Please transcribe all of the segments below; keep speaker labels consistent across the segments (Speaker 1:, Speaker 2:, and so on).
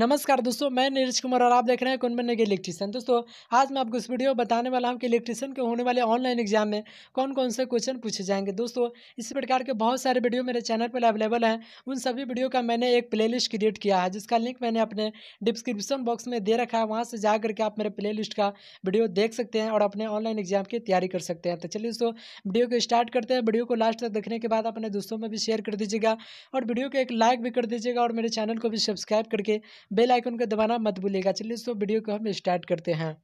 Speaker 1: नमस्कार दोस्तों मैं नीरज कुमार और आप देख रहे हैं कौन बनेगा इलेक्ट्रीशियन दोस्तों आज मैं आपको इस वीडियो बताने वाला हूँ कि इलेक्ट्रिशियन के होने वाले ऑनलाइन एग्जाम में कौन कौन से क्वेश्चन पूछे जाएंगे दोस्तों इसी प्रकार के बहुत सारे वीडियो मेरे चैनल पर अवेलेबल हैं उन सभी वीडियो का मैंने एक प्ले क्रिएट किया है जिसका लिंक मैंने अपने डिस्क्रिप्शन बॉक्स में दे रखा है वहाँ से जा करके आप मेरे प्ले का वीडियो देख सकते हैं और अपने ऑनलाइन एग्जाम की तैयारी कर सकते हैं तो चलिए दोस्तों वीडियो को स्टार्ट करते हैं वीडियो को लास्ट तक देखने के बाद अपने दोस्तों में भी शेयर कर दीजिएगा और वीडियो को एक लाइक भी कर दीजिएगा और मेरे चैनल को भी सब्सक्राइब करके बेल आइकन को दबाना मत भूलिएगा चलिए दोस्तों वीडियो को हम स्टार्ट करते हैं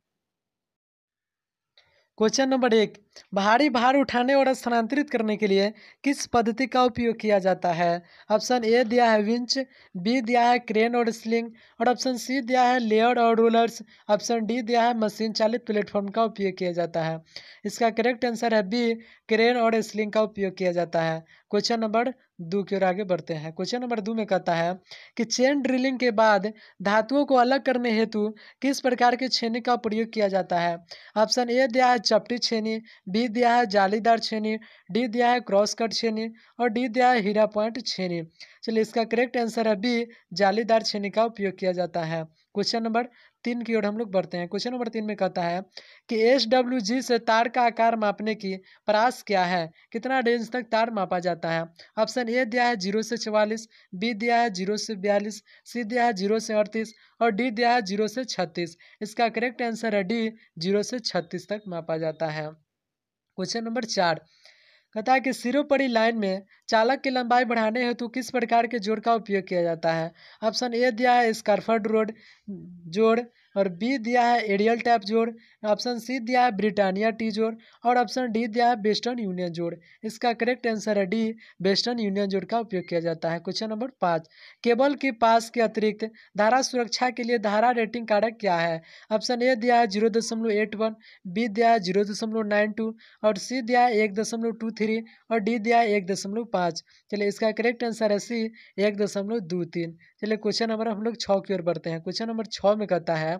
Speaker 1: क्वेश्चन नंबर एक भारी भार उठाने और स्थानांतरित करने के लिए किस पद्धति का उपयोग किया जाता है ऑप्शन ए दिया है विंच बी दिया है क्रेन और स्लिंग और ऑप्शन सी दिया है लेयर और रोलर्स ऑप्शन डी दिया है मशीन चालित प्लेटफॉर्म का उपयोग किया जाता है इसका करेक्ट आंसर है बी क्रेन और स्लिंग का उपयोग किया जाता है क्वेश्चन नंबर दो की ओर आगे बढ़ते हैं क्वेश्चन नंबर दो में कहता है कि चेन ड्रिलिंग के बाद धातुओं को अलग करने हेतु किस प्रकार के छेनी का प्रयोग किया जाता है ऑप्शन ए दिया है चपटी छेनी बी दिया है जालीदार छेनी डी दिया है क्रॉस कट छेनी और डी दिया है हीरा पॉइंट छेनी चलिए इसका करेक्ट आंसर है बी जालीदार छेनी का उपयोग किया जाता है क्वेश्चन नंबर तीन की ओर हम लोग बढ़ते हैं क्वेश्चन नंबर तीन में कहता है कि एस डब्ल्यू जी से तार का आकार मापने की प्रयास क्या है कितना रेंज तक तार मापा जाता है ऑप्शन ए दिया है जीरो से चवालीस बी दिया है जीरो से बयालीस सी दिया है जीरो से अड़तीस और डी दिया है जीरो से छत्तीस इसका करेक्ट आंसर है डी जीरो से छत्तीस तक मापा जाता है क्वेश्चन नंबर चार कथा के सिरोपड़ी लाइन में चालक की लंबाई बढ़ाने हेतु किस प्रकार के जोड़ का उपयोग किया जाता है ऑप्शन ए दिया है स्कार्फर्ड रोड जोड़ और बी दिया है एरियल टैप जोड़ ऑप्शन सी दिया है ब्रिटानिया टी जोड़ और ऑप्शन डी दिया है वेस्टर्न यूनियन जोड़ इसका करेक्ट आंसर है डी वेस्टर्न यूनियन जोड़ का उपयोग किया जाता है क्वेश्चन नंबर पाँच केबल के पास के अतिरिक्त धारा सुरक्षा के लिए धारा रेटिंग कारक क्या है ऑप्शन ए दिया है जीरो दशमलव एट वन बी दिया है जीरो दशमलव नाइन टू और सी दिया है एक दशमलव टू थ्री और डी दिया है एक दशमलव पाँच चलिए इसका करेक्ट आंसर है सी एक दशमलव दो तीन चलिए क्वेश्चन नंबर हम लोग छः की ओर बढ़ते हैं क्वेश्चन नंबर छः में कहता है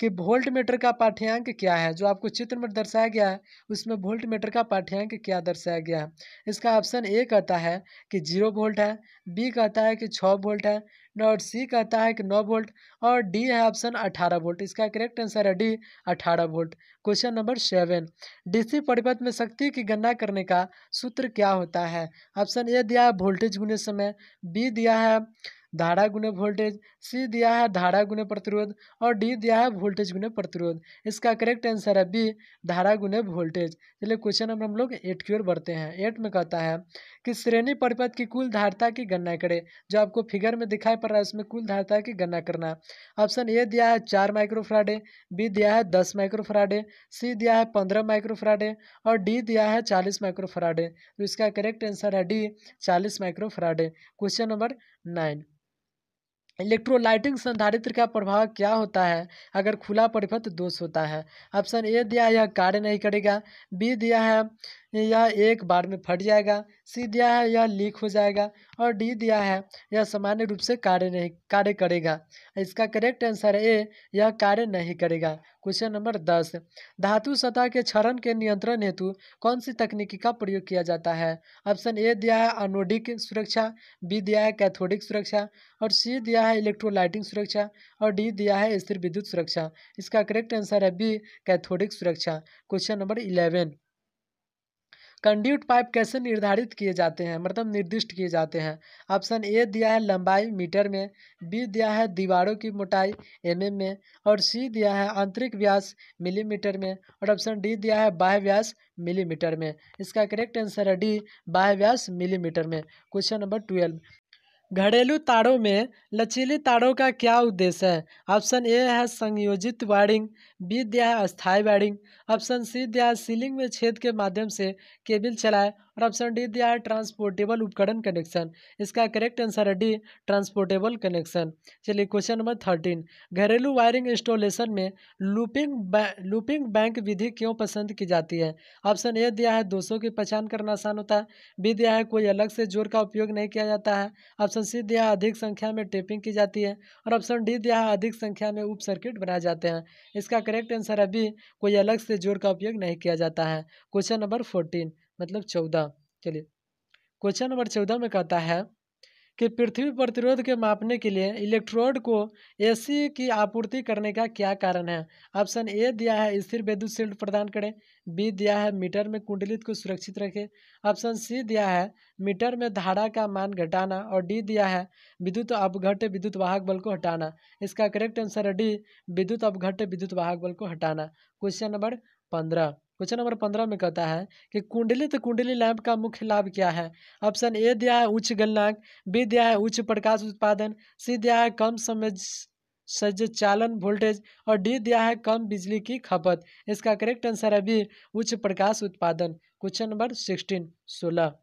Speaker 1: कि वोल्ट मीटर का पाठ्यांक क्या है जो आपको चित्र में दर्शाया गया है उसमें वोल्ट मीटर का पाठ्यांक क्या दर्शाया गया है इसका ऑप्शन ए कहता है कि जीरो वोल्ट है बी कहता है कि छः वोल्ट है और सी कहता है कि नौ वोल्ट और डी है ऑप्शन अठारह वोल्ट इसका करेक्ट आंसर है डी अठारह volt question number seven DC परिपथ में शक्ति की गणना करने का सूत्र क्या होता है ऑप्शन ए दिया है वोल्टेज गुने समय बी दिया है धारा गुने वोल्टेज सी दिया है धारा गुने प्रतिरोध और डी दिया है वोल्टेज गुने प्रतिरोध इसका करेक्ट आंसर है बी धारा गुने वोल्टेज चलिए क्वेश्चन नंबर हम लोग एट की ओर बढ़ते हैं एट में कहता है कि श्रेणी परिपथ की कुल धारता की गणना करें जो आपको फिगर में दिखाई पड़ रहा है उसमें कुल धारता की गणना करना ऑप्शन ए दिया है चार माइक्रोफ्राडे बी दिया है दस माइक्रोफ्राडे सी दिया है पंद्रह माइक्रोफ्राडे और डी दिया है चालीस माइक्रोफ्राडे तो इसका करेक्ट आंसर है डी चालीस microfarad question number nine electrolytic संधारित्र का प्रभाव क्या होता है अगर खुला परिपथ दोष होता है ऑप्शन ए दिया यह कार्य नहीं करेगा बी दिया है यह एक बार में फट जाएगा सी दिया है यह लीक हो जाएगा और डी दिया है यह सामान्य रूप से कार्य नहीं कार्य करेगा इसका करेक्ट आंसर ए यह कार्य नहीं करेगा क्वेश्चन नंबर दस धातु सतह के क्षरण के नियंत्रण हेतु कौन सी तकनीकी का प्रयोग किया जाता है ऑप्शन ए दिया है अनोडिक सुरक्षा बी दिया है कैथोडिक सुरक्षा और सी दिया है इलेक्ट्रोलाइटिंग सुरक्षा और डी दिया है स्थिर विद्युत सुरक्षा इसका करेक्ट आंसर है बी कैथोडिक सुरक्षा question number eleven conduit pipe कैसे निर्धारित किए जाते हैं मतलब निर्दिष्ट किए जाते हैं ऑप्शन ए दिया है लंबाई मीटर में बी दिया है दीवारों की मोटाई एम mm में और सी दिया है आंतरिक व्यास मिलीमीटर में और ऑप्शन डी दिया है बाह्य व्यास मिलीमीटर में इसका करेक्ट आंसर है डी बाह्य व्यास मिलीमीटर में क्वेश्चन नंबर ट्वेल्व घरेलू तारों में लचीली तारों का क्या उद्देश्य है ऑप्शन ए है संयोजित वायरिंग बी दिया है अस्थायी वायरिंग ऑप्शन सी दिया है सीलिंग में छेद के माध्यम से केबिल चलाए और ऑप्शन डी दिया है ट्रांसपोर्टेबल उपकरण कनेक्शन इसका करेक्ट आंसर है डी ट्रांसपोर्टेबल कनेक्शन चलिए क्वेश्चन नंबर थर्टीन घरेलू वायरिंग इंस्टॉलेशन में लूपिंग बै, लूपिंग बैंक विधि क्यों पसंद की जाती है ऑप्शन ए दिया है दोषों की पहचान करना आसान होता है बी दिया है कोई अलग से जोर का उपयोग नहीं किया जाता है ऑप्शन सी दिया है अधिक संख्या में टेपिंग की जाती है और ऑप्शन डी दिया है अधिक संख्या में उप सर्किट बनाए जाते हैं इसका करेक्ट आंसर है बी कोई अलग से जोड़ का उपयोग नहीं किया जाता है क्वेश्चन नंबर फोर्टीन मतलब चौदह चलिए क्वेश्चन नंबर चौदह में कहता है कि पृथ्वी प्रतिरोध के मापने के लिए इलेक्ट्रोड को एसी की आपूर्ति करने का क्या कारण है ऑप्शन ए दिया है स्थिर विद्युत शील्ड प्रदान करें बी दिया है मीटर में कुंडलित को सुरक्षित रखें ऑप्शन सी दिया है मीटर में धारा का मान घटाना और डी दिया है विद्युत अपघट्य विद्युत वाहक बल को हटाना इसका करेक्ट आंसर है डी विद्युत अपघट्य विद्युत वाहक बल को हटाना क्वेश्चन नंबर पंद्रह क्वेश्चन नंबर पंद्रह में कहता है कि कुंडली तो कुंडली लैंप का मुख्य लाभ क्या है ऑप्शन ए दिया है उच्च गलनांक बी दिया है उच्च प्रकाश उत्पादन सी दिया है कम समय चालन वोल्टेज और डी दिया है कम बिजली की खपत इसका करेक्ट आंसर है बी उच्च प्रकाश उत्पादन क्वेश्चन नंबर सिक्सटीन सोलह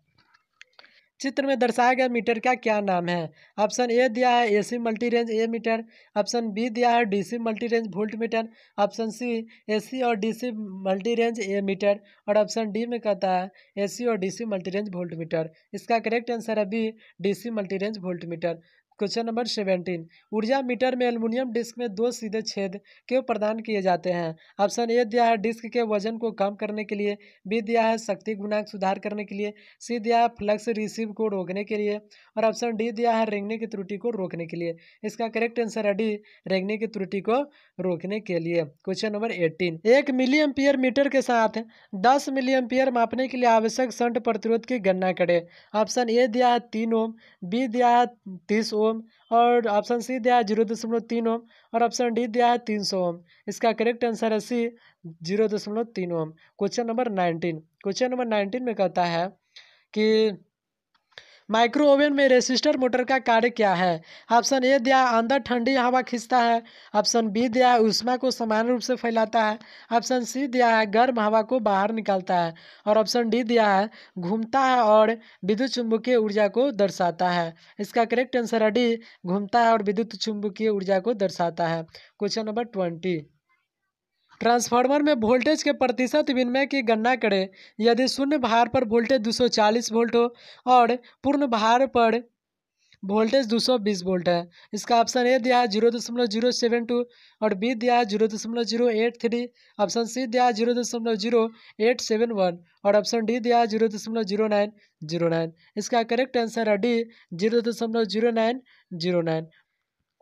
Speaker 1: चित्र में दर्शाया गया मीटर का क्या नाम है ऑप्शन ए दिया है AC multi range ammeter option B दिया है DC multi range voltmeter option C AC और DC multi range ammeter और ऑप्शन डी में कहता है एसी और DC multi range voltmeter इसका करेक्ट आंसर है B DC multi range voltmeter question number seventeen ऊर्जा meter में एल्युमिनियम डिस्क में दो सीधे छेद क्यों प्रदान किए जाते हैं ऑप्शन ए दिया है डिस्क के वजन को कम करने के लिए बी दिया है शक्ति गुणांक सुधार करने के लिए सी दिया है फ्लक्स रिसीव को रोकने के लिए और ऑप्शन डी दिया है रेंगने की त्रुटि को रोकने के लिए इसका करेक्ट आंसर है डी रेंगने की त्रुटि को रोकने के लिए क्वेश्चन नंबर एट्टीन एक मिली एम्पियर मीटर के साथ दस मिली एम्पियर मापने के लिए आवश्यक संट प्रतिरोध की गणना करें ऑप्शन ए दिया है तीन ओम बी दिया है तीस ओम ओम और ऑप्शन सी दिया है जीरो दशमलव तीन ओम और ऑप्शन डी दिया है तीन सौ ओम इसका करेक्ट आंसर है सी जीरो दशमलव तीन ohm question number nineteen question number nineteen में कहता है कि माइक्रो ओवन में रेसिस्टर मोटर का कार्य क्या है ऑप्शन ए दिया अंदर ठंडी हवा खींचता है ऑप्शन बी दिया है उष्मा को समान रूप से फैलाता है ऑप्शन सी दिया है गर्म हवा को बाहर निकालता है और ऑप्शन डी दिया है घूमता है और विद्युत चुंबकीय ऊर्जा को दर्शाता है इसका करेक्ट आंसर है डी घूमता है और विद्युत चुंबकीय ऊर्जा को दर्शाता है क्वेश्चन नंबर ट्वेंटी ट्रांसफार्मर में वोल्टेज के प्रतिशत विनिमय की गणना करें यदि शून्य भार पर वोल्टेज 240 वोल्ट हो और पूर्ण भार पर वोल्टेज 220 वोल्ट है इसका ऑप्शन ए दिया है जीरो दशमलव जीरो सेवन टू और बी दिया है जीरो दशमलव zero eight three option C दिया है जीरो दशमलव जीरो एट सेवन वन और ऑप्शन डी दिया है जीरो दशमलव जीरो नाइन जीरो नाइन इसका करेक्ट आंसर है डी जीरो दशमलव zero nine zero nine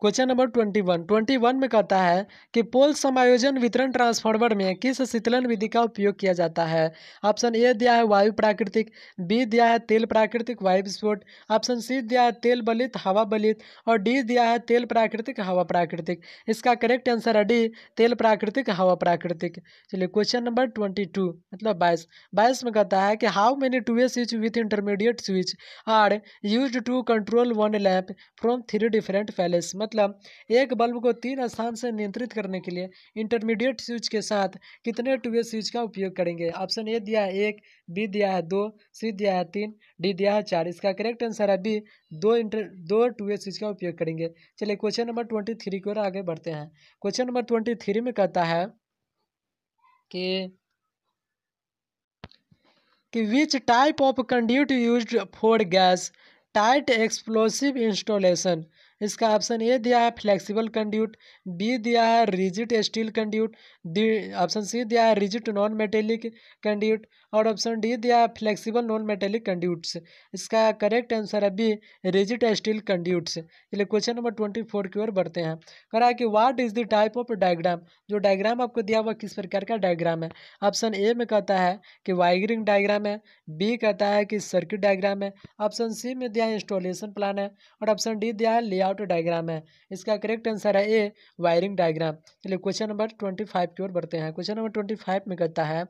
Speaker 1: question number twenty one twenty one में कहता है कि पोल समायोजन वितरण ट्रांसफार्मर में किस शीतलन विधि का उपयोग किया जाता है ऑप्शन ए दिया है वायु प्राकृतिक बी दिया है तेल प्राकृतिक वायु विस्फोट ऑप्शन सी दिया है तेल बलित हवा बलित और डी दिया है तेल प्राकृतिक हवा प्राकृतिक इसका करेक्ट आंसर है डी तेल प्राकृतिक हवा प्राकृतिक चलिए क्वेश्चन नंबर ट्वेंटी टू मतलब बाईस बाईस में कहता है कि how many two way switch with intermediate switch are use to control one lamp from three different places मतलब एक बल्ब को तीन स्थान से नियंत्रित करने के लिए इंटरमीडिएट स्विच के साथ कितने टूवे स्विच का उपयोग करेंगे ऑप्शन ए दिया है एक बी दिया है दो सी दिया है तीन डी दिया है चार इसका करेक्ट आंसर है बी दो इंटर दो टूवे स्विच का उपयोग करेंगे चलिए क्वेश्चन नंबर ट्वेंटी थ्री की ओर आगे बढ़ते हैं क्वेश्चन नंबर ट्वेंटी थ्री में कहता है कि कि which type of conduit use for gas tight explosive installation इसका ऑप्शन ए दिया है फ्लेक्सिबल कंड्यूट बी दिया है rigid steel conduit D option C दिया है रिजिट नॉन मेटेलिक कंड्यूट और ऑप्शन डी दिया है फ्लेक्सिबल नॉन मेटेलिक कंड्यूट्स इसका करेक्ट आंसर है बी रिजिट स्टील कंड्यूट्स चलिए क्वेश्चन नंबर ट्वेंटी फोर की ओर बढ़ते हैं करा कि what is the type of diagram जो डायग्राम आपको दिया हुआ किस प्रकार का डायग्राम है ऑप्शन ए में कहता है कि वाइगरिंग डायग्राम है बी कहता है कि सर्किट डायग्राम है ऑप्शन सी में दिया है इंस्टॉलेशन प्लान है और ऑप्शन डी दिया है लिया लेआउट डायग्राम है इसका करेक्ट आंसर है ए वायरिंग डायग्राम चलिए क्वेश्चन नंबर ट्वेंटी फाइव की ओर बढ़ते हैं क्वेश्चन नंबर ट्वेंटी फाइव में कहता है